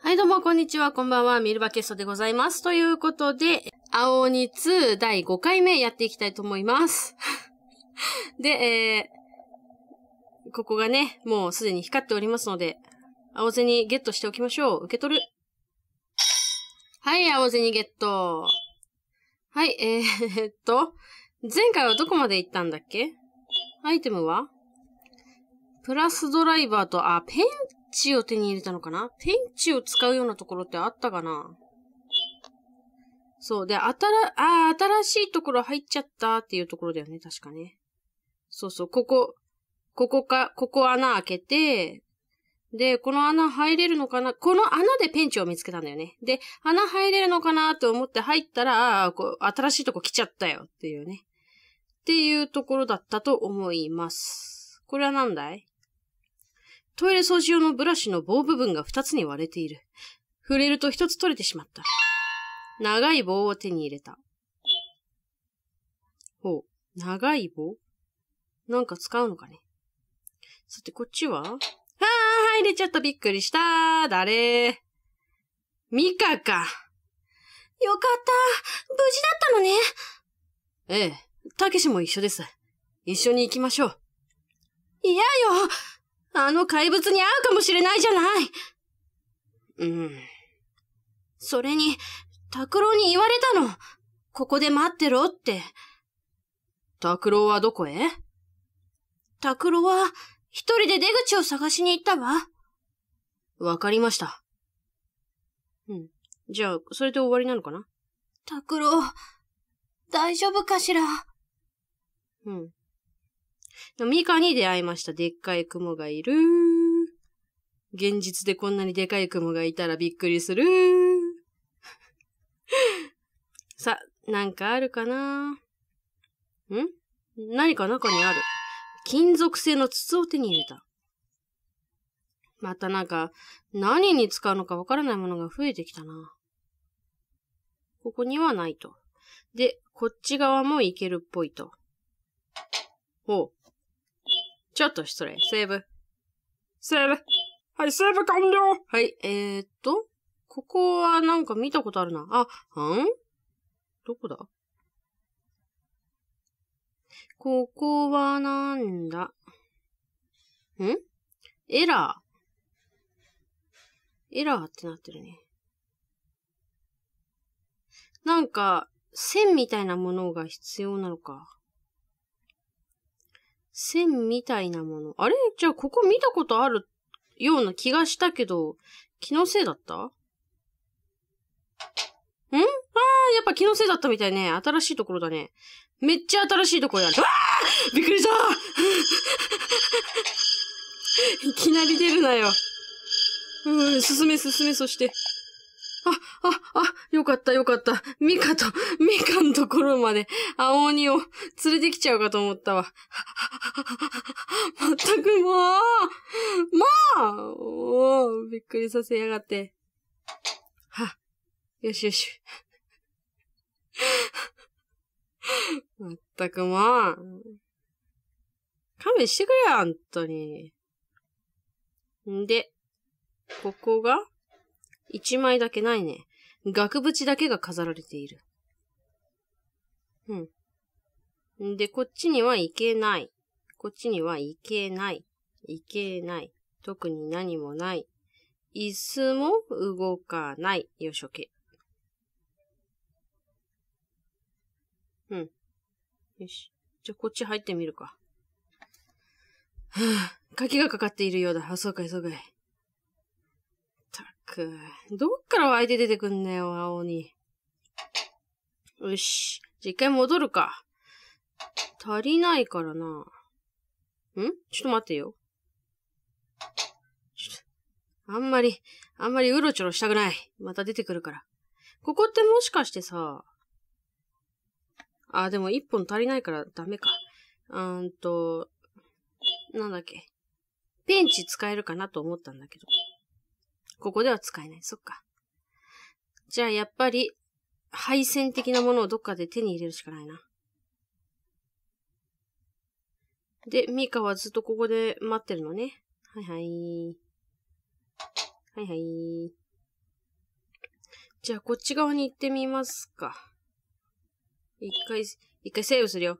はい、どうも、こんにちは。こんばんは。ミルバケストでございます。ということで、青鬼2第5回目やっていきたいと思います。で、えー、ここがね、もうすでに光っておりますので、青銭ゲットしておきましょう。受け取る。はい、青銭ゲット。はい、えー、っと、前回はどこまで行ったんだっけアイテムはプラスドライバーと、あ、ペンチを手に入れたのかなペンチを使うようなところってあったかなそう。で、あたら、あ新しいところ入っちゃったっていうところだよね、確かね。そうそう、ここ、ここか、ここ穴開けて、で、この穴入れるのかなこの穴でペンチを見つけたんだよね。で、穴入れるのかなと思って入ったら、ああ、こう、新しいとこ来ちゃったよっていうね。っていうところだったと思います。これは何だいトイレ掃除用のブラシの棒部分が二つに割れている。触れると一つ取れてしまった。長い棒を手に入れた。ほう。長い棒なんか使うのかね。さて、こっちはああ、入れちゃった。びっくりした。誰ミカか。よかった。無事だったのね。ええ。たけしも一緒です。一緒に行きましょう。嫌よあの怪物に会うかもしれないじゃない。うん。それに、拓郎に言われたの。ここで待ってろって。拓郎はどこへ拓郎は、一人で出口を探しに行ったわ。わかりました。うん。じゃあ、それで終わりなのかな拓郎、大丈夫かしらうん。ミカに出会いました。でっかい雲がいる。現実でこんなにでかい雲がいたらびっくりする。さ、なんかあるかなん何か中にある。金属製の筒を手に入れた。またなんか、何に使うのかわからないものが増えてきたな。ここにはないと。で、こっち側もいけるっぽいと。う。ちょっと失礼。セーブ。セーブ。はい、セーブ完了はい、えー、っと、ここはなんか見たことあるな。あ、はんどこだここはなんだんエラー。エラーってなってるね。なんか、線みたいなものが必要なのか。線みたいなもの。あれじゃあここ見たことあるような気がしたけど、気のせいだったんああやっぱ気のせいだったみたいね。新しいところだね。めっちゃ新しいところだ。ああびっくりした いきなり出るなよ。うん、進め進め、そして。あ、あ、よかったよかった。ミカと、ミカのところまで、青鬼を連れてきちゃうかと思ったわ。まったくもう、まあおー、びっくりさせやがって。は、よしよし。まったくもう、勘弁してくれよ、ほんに。んで、ここが、一枚だけないね。額縁だけが飾られている。うん。で、こっちには行けない。こっちには行けない。行けない。特に何もない。椅子も動かない。よしょけ。うん。よし。じゃこっち入ってみるか。はぁ、あ、鍵がかかっているようだ。あ、そうかい、そうかい。く。どっから湧いて出てくんだよ、青に。よし。じゃ、一回戻るか。足りないからな。んちょっと待ってよ。あんまり、あんまりうろちょろしたくない。また出てくるから。ここってもしかしてさ、あ、でも一本足りないからダメか。うんと、なんだっけ。ペンチ使えるかなと思ったんだけど。ここでは使えない。そっか。じゃあやっぱり、配線的なものをどっかで手に入れるしかないな。で、ミカはずっとここで待ってるのね。はいはい。はいはい。じゃあこっち側に行ってみますか。一回、一回セーブするよ。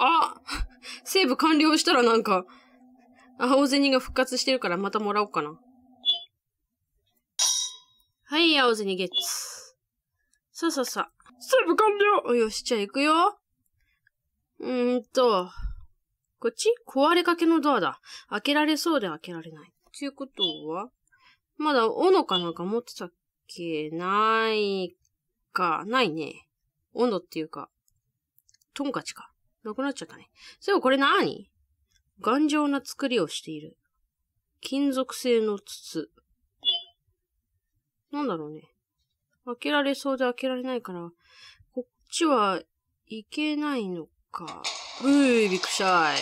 あセーブ完了したらなんか、青銭が復活してるからまたもらおうかな。はい、青銭ゲッツ。さあさあさあ。セーブ完了よし、じゃあ行くよ。うーんと、こっち壊れかけのドアだ。開けられそうで開けられない。っていうことはまだ斧かなんか持ってたっけないか。ないね。斧っていうか、トンカチか。なくなっちゃったね。そういえばこれ何頑丈な作りをしている。金属製の筒。なんだろうね。開けられそうで開けられないから、こっちはいけないのか。うーびっくしゃい。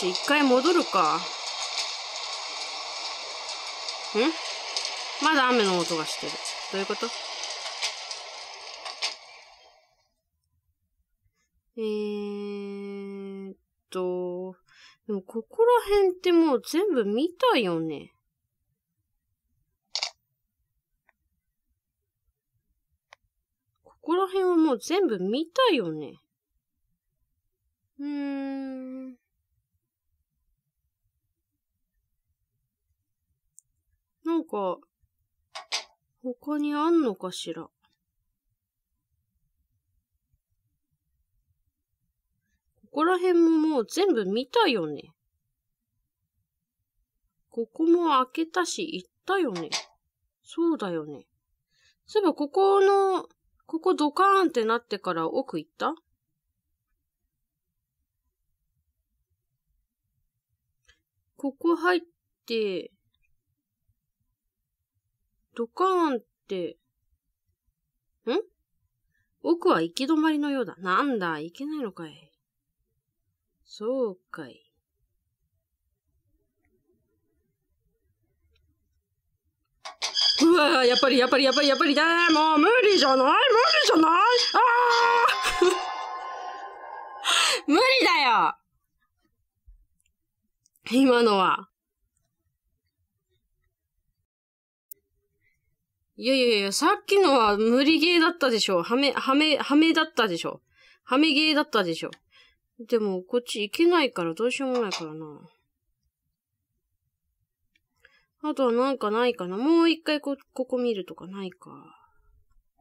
じゃあ一回戻るか。んまだ雨の音がしてる。どういうことえーっと、でもここら辺ってもう全部見たよね。ここら辺はもう全部見たよね。うーん。なんか、他にあんのかしら。こら辺ももう全部見たよね。ここも開けたし、行ったよね。そうだよね。そういえば、ここの、ここドカーンってなってから奥行ったここ入って、ドカーンって、ん奥は行き止まりのようだ。なんだ、行けないのかい。そうかい。うわやっぱりやっぱりやっぱりやっぱりだもう無理じゃない無理じゃないああ 無理だよ今のは。いやいやいや、さっきのは無理ゲーだったでしょ。はめ、はめ、はめだったでしょ。はめゲーだったでしょ。でも、こっち行けないからどうしようもないからな。あとはなんかないかな。もう一回こ、ここ見るとかないか。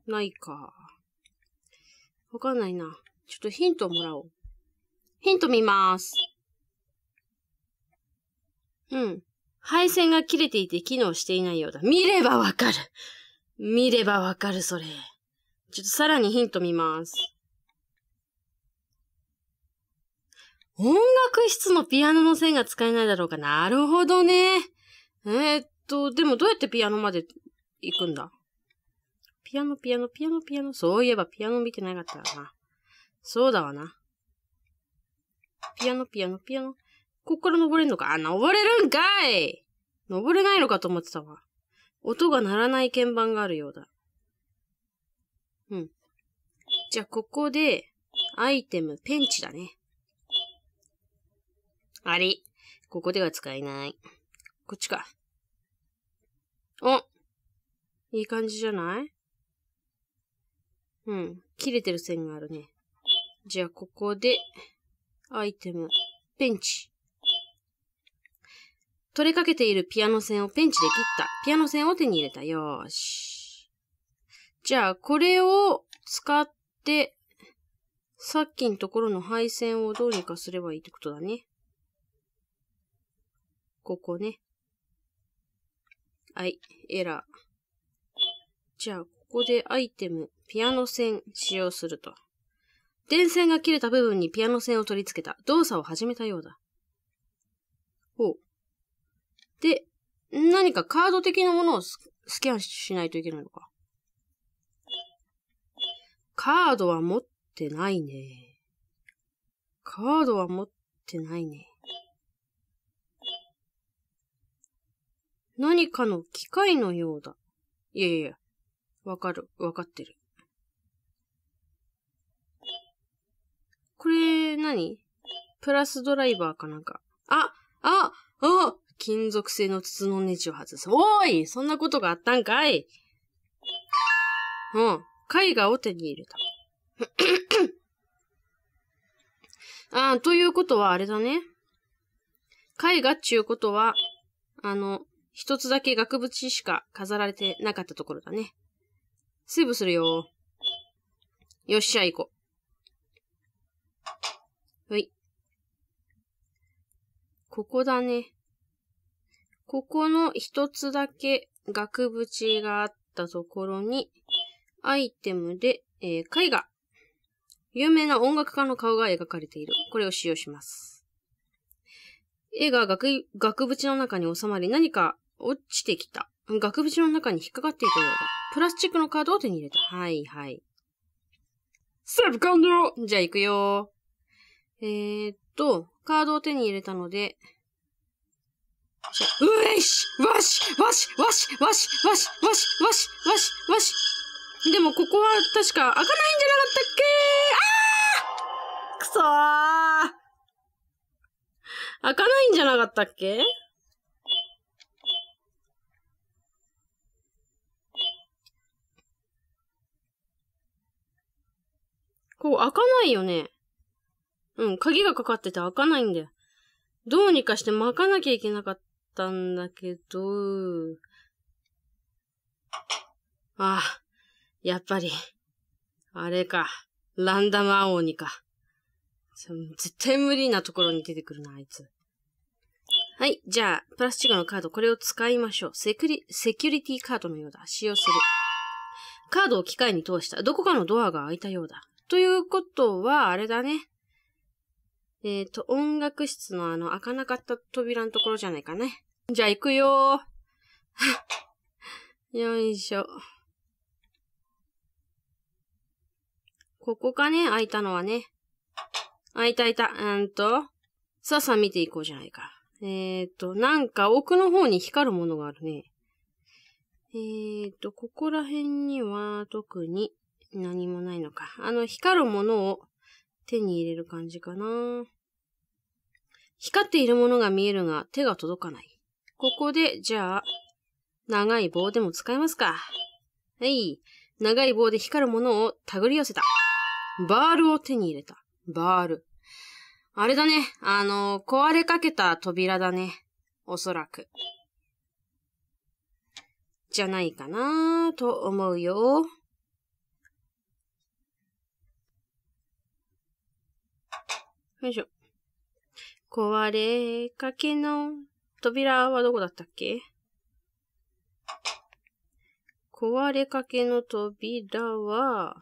ないか。わかんないな。ちょっとヒントもらおう。ヒント見まーす。うん。配線が切れていて機能していないようだ。見ればわかる。見ればわかる、それ。ちょっとさらにヒント見ます。音楽室のピアノの線が使えないだろうかなるほどね。えー、っと、でもどうやってピアノまで行くんだピアノ、ピアノ、ピアノ、ピアノ。そういえばピアノ見てなかったらな。そうだわな。ピアノ、ピアノ、ピアノ。こっから登れんのかあ、登れるんかい登れないのかと思ってたわ。音が鳴らない鍵盤があるようだ。うん。じゃあ、ここで、アイテム、ペンチだね。あり。ここでは使えない。こっちか。おいい感じじゃないうん。切れてる線があるね。じゃあ、ここで、アイテム、ペンチ。取れかけているピアノ線をペンチで切った。ピアノ線を手に入れた。よーし。じゃあ、これを使って、さっきのところの配線をどうにかすればいいってことだね。ここね。はい、エラー。じゃあ、ここでアイテム、ピアノ線使用すると。電線が切れた部分にピアノ線を取り付けた。動作を始めたようだ。ほう。で、何かカード的なものをスキャンしないといけないのか。カードは持ってないね。カードは持ってないね。何かの機械のようだ。いやいや、わかる、わかってる。これ何、プラスドライバーかなんか。あ、あ、あ、金属製の筒のネジを外す。おーいそんなことがあったんかいうん。絵画を手に入れた。あということはあれだね。絵画っちゅうことは、あの、一つだけ額縁しか飾られてなかったところだね。セーブするよ。よっしゃ、行こう。はい。ここだね。ここの一つだけ額縁があったところに、アイテムで、えー、絵画。有名な音楽家の顔が描かれている。これを使用します。絵が額、額縁の中に収まり、何か落ちてきた。額縁の中に引っかかっていたようだ。プラスチックのカードを手に入れた。はいはい。セーブ完了じゃあ行くよえー、っと、カードを手に入れたので、うえしわしわしわしわしわしわしわしわしわしでもここは確か開かないんじゃなかったっけあーくそー開かないんじゃなかったっけこう開かないよね。うん、鍵がかかってて開かないんだよ。どうにかして巻かなきゃいけなかったんだけど、ああ、やっぱり、あれか、ランダム青鬼か。絶対無理なところに出てくるな、あいつ。はい。じゃあ、プラスチックのカード、これを使いましょう。セキュリ、セキュリティカードのようだ。使用する。カードを機械に通した。どこかのドアが開いたようだ。ということは、あれだね。えっ、ー、と、音楽室のあの、開かなかった扉のところじゃないかね。じゃあ行くよー。よいしょ。ここかね開いたのはね。開いた開いた。うんと、さあさあ見ていこうじゃないか。えっ、ー、と、なんか奥の方に光るものがあるね。えっ、ー、と、ここら辺には特に何もないのか。あの、光るものを手に入れる感じかな。光っているものが見えるが手が届かない。ここで、じゃあ、長い棒でも使えますか。はい。長い棒で光るものを手繰り寄せた。バールを手に入れた。バール。あれだね。あの、壊れかけた扉だね。おそらく。じゃないかなと思うよ。よいしょ。壊れかけの扉はどこだったっけ壊れかけの扉は、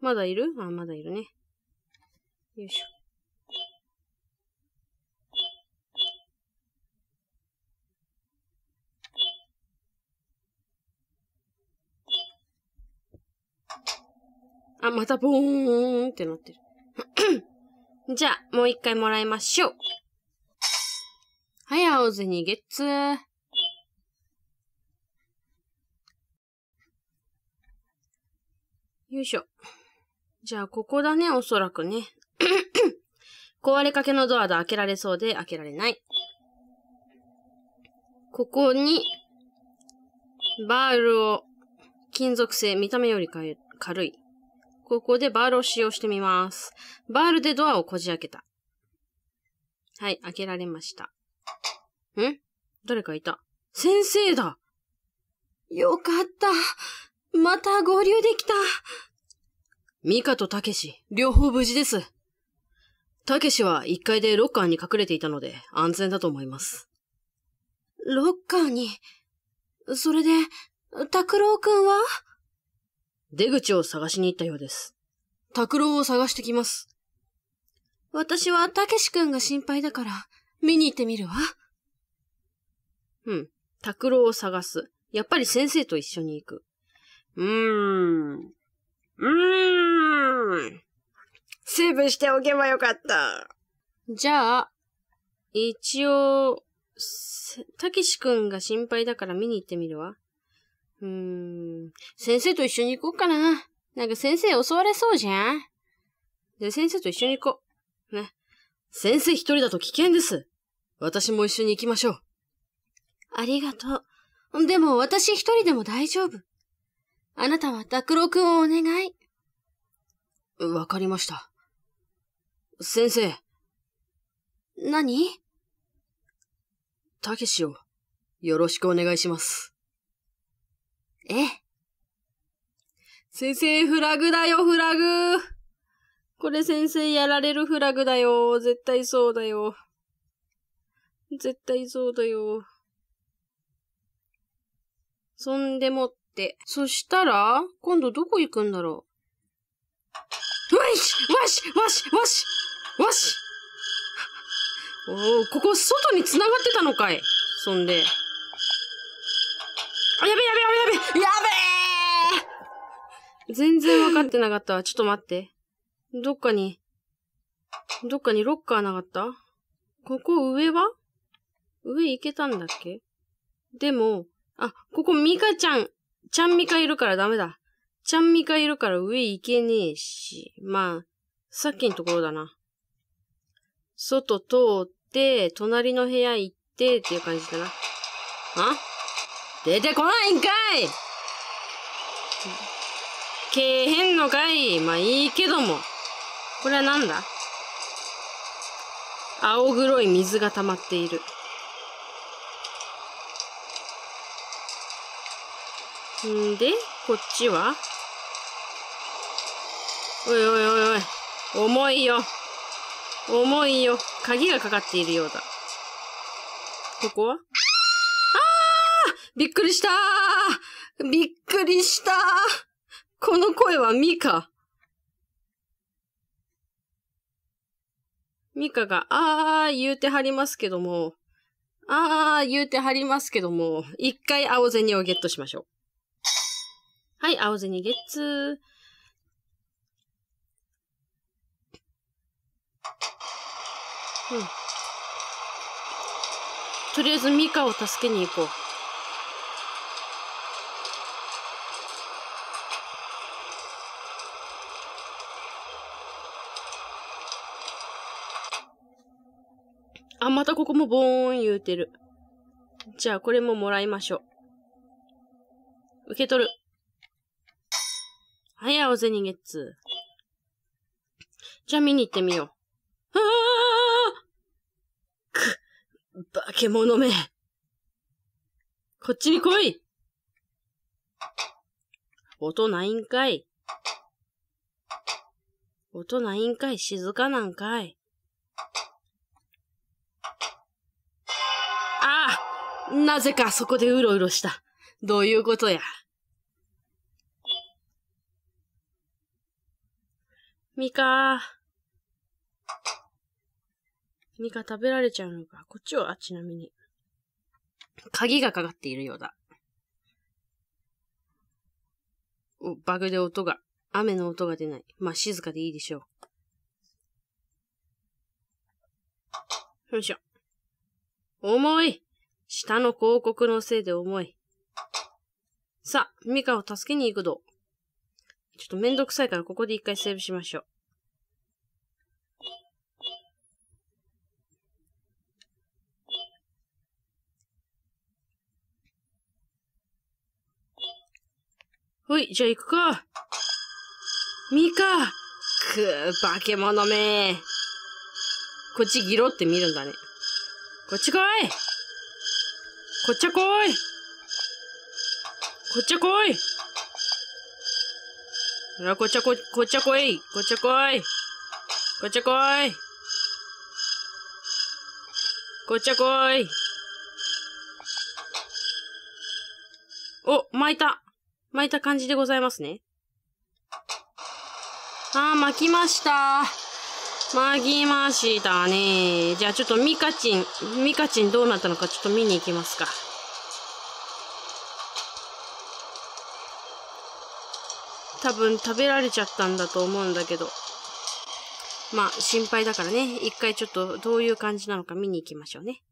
まだいるあ、まだいるね。よいしょ。あ、またボーンってなってる。じゃあ、もう一回もらいましょう。はい、青ゼにゲッツー。よいしょ。じゃあ、ここだね、おそらくね。壊れかけのドアだ。開けられそうで開けられない。ここに、バールを、金属製、見た目より軽い。ここでバールを使用してみます。バールでドアをこじ開けた。はい、開けられました。ん誰かいた。先生だよかった。また合流できた。ミカとタケシ、両方無事です。タケシは1階でロッカーに隠れていたので安全だと思います。ロッカーに。それで、ク郎ウ君は出口を探しに行ったようです。拓郎を探してきます。私はたけし君が心配だから、見に行ってみるわ。うん。拓郎を探す。やっぱり先生と一緒に行く。うーん。うーん。セーブしておけばよかった。じゃあ、一応、たけし君が心配だから見に行ってみるわ。うーん。先生と一緒に行こうかな。なんか先生襲われそうじゃん。じゃあ先生と一緒に行こう。ね。先生一人だと危険です。私も一緒に行きましょう。ありがとう。でも私一人でも大丈夫。あなたは拓郎くんをお願い。わかりました。先生。何たけしをよろしくお願いします。ええ。先生、フラグだよ、フラグこれ先生やられるフラグだよ。絶対そうだよ。絶対そうだよ。そんでもって。そしたら、今度どこ行くんだろう。わしわしわしわしわしおお、ここ外に繋がってたのかい。そんで。あ、やべやべやべやべやべー全然わかってなかったわ。ちょっと待って。どっかに、どっかにロッカーなかったここ上は上行けたんだっけでも、あ、ここミカちゃん、ちゃんミカいるからダメだ。ちゃんミカいるから上行けねえし、まあ、さっきのところだな。外通って、隣の部屋行ってっていう感じだな。あ出てこないんかいけえへんのかいまあいいけども。これはなんだ青黒い水が溜まっている。んで、こっちはおいおいおいおい。重いよ。重いよ。鍵がかかっているようだ。ここはびっくりしたーびっくりしたーこの声はミカ。ミカが、あー言うてはりますけども、あー言うてはりますけども、一回青銭をゲットしましょう。はい、青銭ゲッツー。うん。とりあえずミカを助けに行こう。あ、またここもボーン言うてる。じゃあ、これももらいましょう。受け取る。はい、青銭ゲッツ。じゃあ、見に行ってみよう。ああく、化け物め。こっちに来い音ないんかい。音ないんかい、静かなんかい。なぜかそこでうろうろした。どういうことや。ミカミカ食べられちゃうのか。こっちは、ちなみに。鍵がかかっているようだ。おバグで音が、雨の音が出ない。まあ、静かでいいでしょう。よいしょ。重い下の広告のせいで重い。さあ、ミカを助けに行くぞ。ちょっとめんどくさいからここで一回セーブしましょう。ほい、じゃあ行くか。ミカくぅ、化け物めこっちギロって見るんだね。こっち来いこっちゃ来いこっちゃ来いほら、こっちゃこ、こっちゃ来いこっちゃ来いこっちゃ来いこっちゃ来いお、巻いた巻いた感じでございますね。あー、巻きましたまぎましたね。じゃあちょっとミカチン、ミカチンどうなったのかちょっと見に行きますか。多分食べられちゃったんだと思うんだけど。まあ、心配だからね。一回ちょっとどういう感じなのか見に行きましょうね。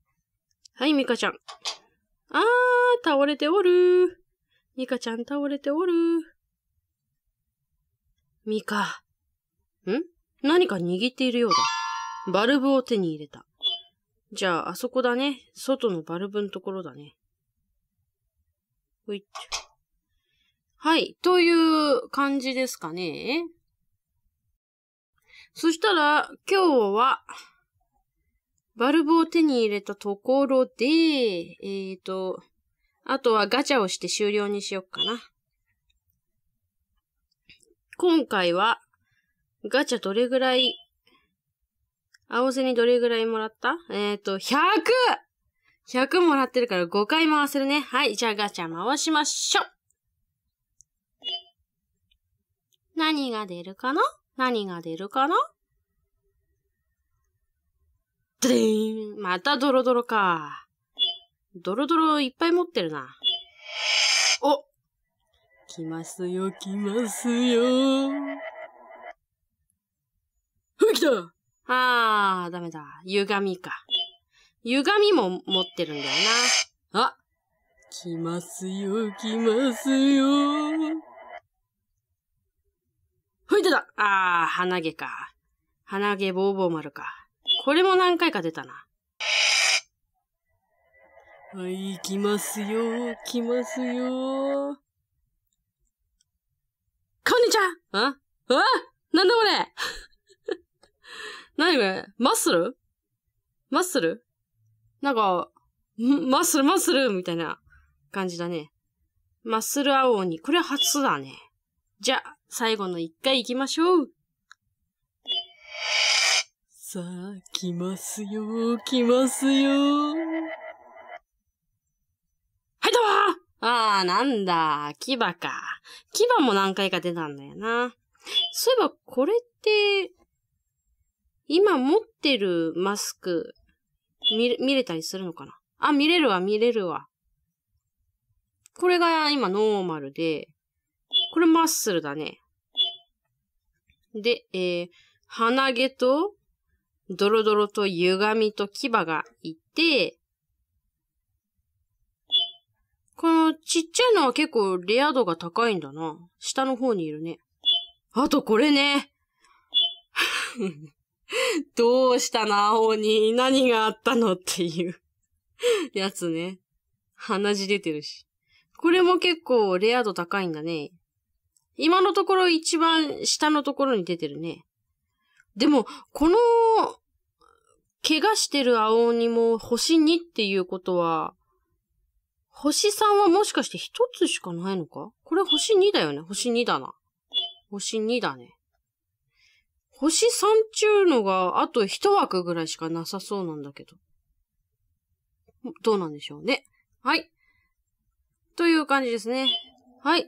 はい、ミカちゃん。あー、倒れておるミカちゃん倒れておるミカ。ん何か握っているようだ。バルブを手に入れた。じゃあ、あそこだね。外のバルブのところだね。ほいっはい。という感じですかね。そしたら、今日は、バルブを手に入れたところで、えっ、ー、と、あとはガチャをして終了にしよっかな。今回は、ガチャどれぐらい、青せにどれぐらいもらったえっ、ー、と、100!100 もらってるから5回回せるね。はい、じゃあガチャ回しましょう何が出るかな何が出るかなドリーンまたドロドロか。ドロドロいっぱい持ってるな。お来ますよ、来ますよ。きたあー、ダメだ。歪みか。歪みも持ってるんだよな。あ来ますよ、来ますよ。吹いてたあー、鼻毛か。鼻毛ボーボー丸か。これも何回か出たな。はい、来ますよ、来ますよ。こんにちはんんあなんだこれ何れマッスルマッスルなんか、マッスルマッスル みたいな感じだね。マッスル青鬼。これは初だね。じゃ、最後の一回行きましょう。さあ、来ますよ、来ますよ。はいうわああ、なんだ、牙か。牙も何回か出たんだよな。そういえば、これって、今持ってるマスク、見、見れたりするのかなあ、見れるわ、見れるわ。これが今ノーマルで、これマッスルだね。で、えー、鼻毛と、ドロドロと歪みと牙がいて、このちっちゃいのは結構レア度が高いんだな。下の方にいるね。あとこれね。どうしたな、青に。何があったのっていう やつね。鼻血出てるし。これも結構レア度高いんだね。今のところ一番下のところに出てるね。でも、この、怪我してる青鬼も星2っていうことは、星3はもしかして一つしかないのかこれ星2だよね。星2だな。星2だね。星3ちゅうのが、あと1枠ぐらいしかなさそうなんだけど。どうなんでしょうね。はい。という感じですね。はい。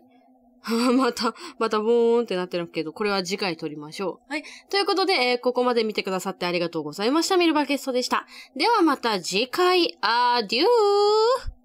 また、またボーンってなってるけど、これは次回撮りましょう。はい。ということで、えー、ここまで見てくださってありがとうございました。ミルバーゲストでした。ではまた次回、アデュー